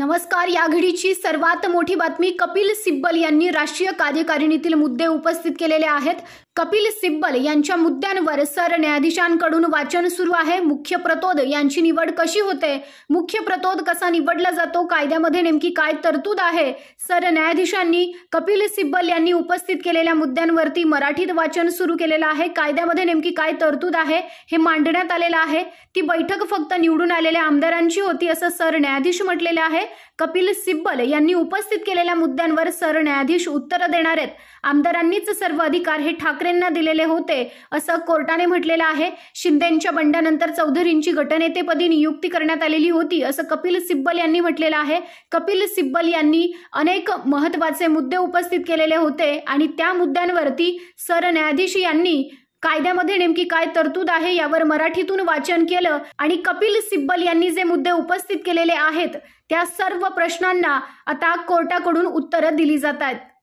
नमस्कार या घडीची सर्वात मोठी बातमी कपिल सिब्बल यांनी राष्ट्रीय कार्यकारिणीतील मुद्दे उपस्थित केलेले आहेत कपिल सिब्बल यांच्या मुद्द्यांवर सरन्यायाधीशांकडून वाचन सुरू आहे मुख्य प्रतोद यांची निवड कशी होते मुख्य प्रतोद कसा निवडला जातो कायद्यामध्ये नेमकी काय तरतूद आहे सरन्यायाधीशांनी कपिल सिब्बल यांनी उपस्थित केलेल्या मुद्द्यांवरती मराठीत वाचन सुरू केलेलं आहे कायद्यामध्ये नेमकी काय तरतूद आहे हे मांडण्यात आलेलं आहे ती बैठक फक्त निवडून आलेल्या आमदारांची होती असं सरन्यायाधीश म्हटलेले आहे कपिल सिब्बल यांनी उपस्थित केलेल्या मुद्द्यांवर सरन्यायाधीश उत्तर देणार आहेत आमदारांनीच सर्व अधिकार हे ठाकरे ठाकरेंना दिलेले होते असं कोर्टाने म्हटलेलं आहे शिंदेंच्या बंडानंतर चौधरींची गटनेतेपदी नियुक्ती करण्यात आलेली होती असं कपिल सिब्बल यांनी म्हटलेलं आहे कपिल सिब्बल यांनी अनेक महत्वाचे मुद्दे उपस्थित केलेले होते आणि त्या मुद्द्यांवरती सरन्यायाधीश यांनी कायद्यामध्ये नेमकी काय तरतूद आहे यावर मराठीतून वाचन केलं आणि कपिल सिब्बल यांनी जे मुद्दे उपस्थित केलेले आहेत त्या सर्व प्रश्नांना आता कोर्टाकडून उत्तरं दिली जातात